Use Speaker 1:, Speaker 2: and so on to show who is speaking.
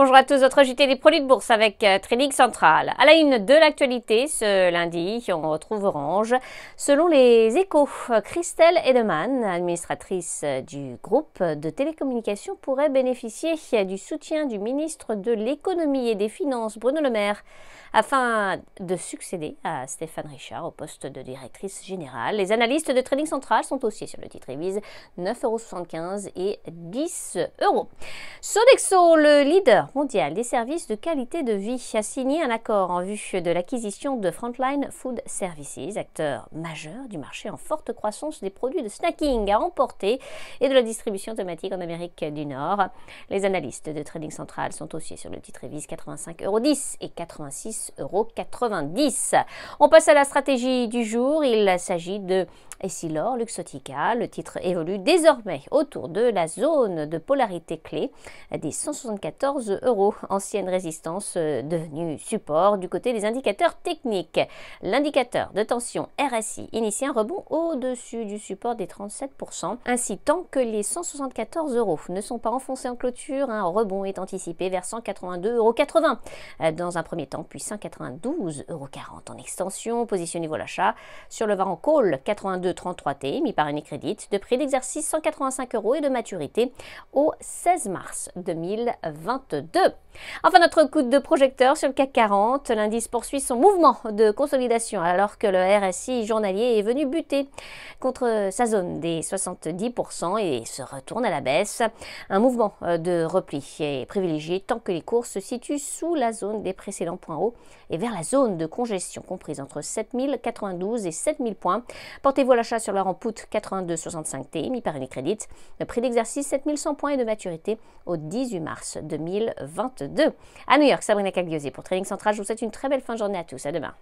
Speaker 1: Bonjour à tous, votre JT des produits de bourse avec euh, Trading Central. À la une de l'actualité, ce lundi, on retrouve Orange. Selon les échos, euh, Christelle Edeman, administratrice euh, du groupe de télécommunications, pourrait bénéficier du soutien du ministre de l'économie et des finances, Bruno Le Maire, afin de succéder à Stéphane Richard au poste de directrice générale. Les analystes de Trading Central sont aussi sur le titre et visent 9,75 euros et 10 euros. Sodexo, le leader mondiale des services de qualité de vie a signé un accord en vue de l'acquisition de Frontline Food Services, acteur majeur du marché en forte croissance des produits de snacking à emporter et de la distribution automatique en Amérique du Nord. Les analystes de Trading Central sont aussi sur le titre 85,10 euros et 86,90 euros. On passe à la stratégie du jour. Il s'agit de et si l'or, Luxotica, le titre évolue désormais autour de la zone de polarité clé des 174 euros, ancienne résistance euh, devenue support du côté des indicateurs techniques. L'indicateur de tension RSI initie un rebond au-dessus du support des 37%, ainsi tant que les 174 euros ne sont pas enfoncés en clôture, un rebond est anticipé vers 182,80 euros euh, dans un premier temps, puis 192,40 euros en extension, Position niveau l'achat sur le en call 82 33 T mis par Unicredit de prix d'exercice 185 euros et de maturité au 16 mars 2022. Enfin, notre coup de projecteur sur le CAC 40. L'indice poursuit son mouvement de consolidation alors que le RSI journalier est venu buter contre sa zone des 70% et se retourne à la baisse. Un mouvement euh, de repli est privilégié tant que les cours se situent sous la zone des précédents points hauts et vers la zone de congestion comprise entre 7092 et 7000 points. Portez-vous à l'achat sur 82 65 8265 mis par Unicredit. Le prix d'exercice 7100 points et de maturité au 18 mars 2021. 2. à New York. Sabrina Cagliosi pour Training Central. Je vous souhaite une très belle fin de journée à tous. À demain.